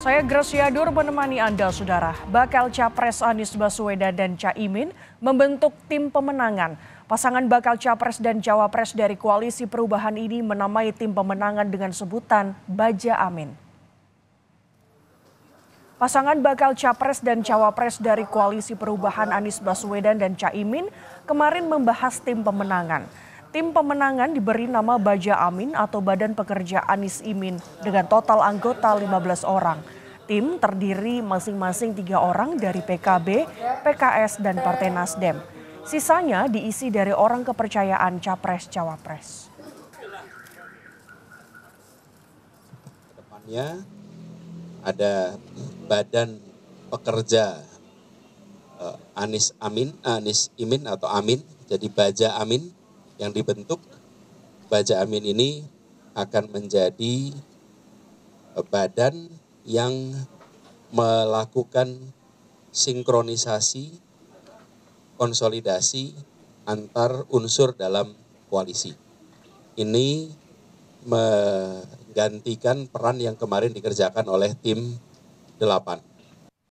Saya Gracia Dur menemani Anda, Saudara. Bakal Capres Anies Baswedan dan Caimin membentuk tim pemenangan. Pasangan bakal Capres dan Cawapres dari Koalisi Perubahan ini menamai tim pemenangan dengan sebutan Baja Amin. Pasangan bakal Capres dan Cawapres dari Koalisi Perubahan Anies Baswedan dan Caimin kemarin membahas tim pemenangan. Tim pemenangan diberi nama Baja Amin atau Badan Pekerja Anis Imin dengan total anggota 15 orang. Tim terdiri masing-masing tiga orang dari PKB, PKS, dan Partai Nasdem. Sisanya diisi dari orang kepercayaan Capres-Cawapres. Kedepannya ada Badan Pekerja eh, Anis Amin, Anis Imin atau Amin, jadi Baja Amin yang dibentuk Baja Amin ini akan menjadi badan yang melakukan sinkronisasi konsolidasi antar unsur dalam koalisi. Ini menggantikan peran yang kemarin dikerjakan oleh tim Delapan.